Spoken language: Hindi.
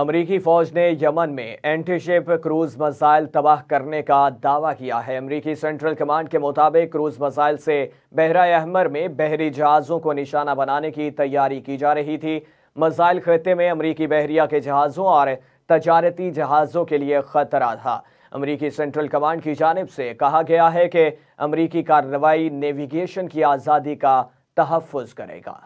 अमरीकी फौज ने यमन में एंटीशिप क्रूज मिसाइल तबाह करने का दावा किया है अमरीकी सेंट्रल कमांड के मुताबिक क्रूज मिसाइल से बहरा अहमर में बहरी जहाज़ों को निशाना बनाने की तैयारी की जा रही थी मिसाइल खत्े में अमरीकी बहरिया के जहाज़ों और तजारती जहाज़ों के लिए खतरा था अमरीकी सेंट्रल कमांड की जानब से कहा गया है कि अमरीकी कार्रवाई नेविगेशन की आज़ादी का तहफ़ करेगा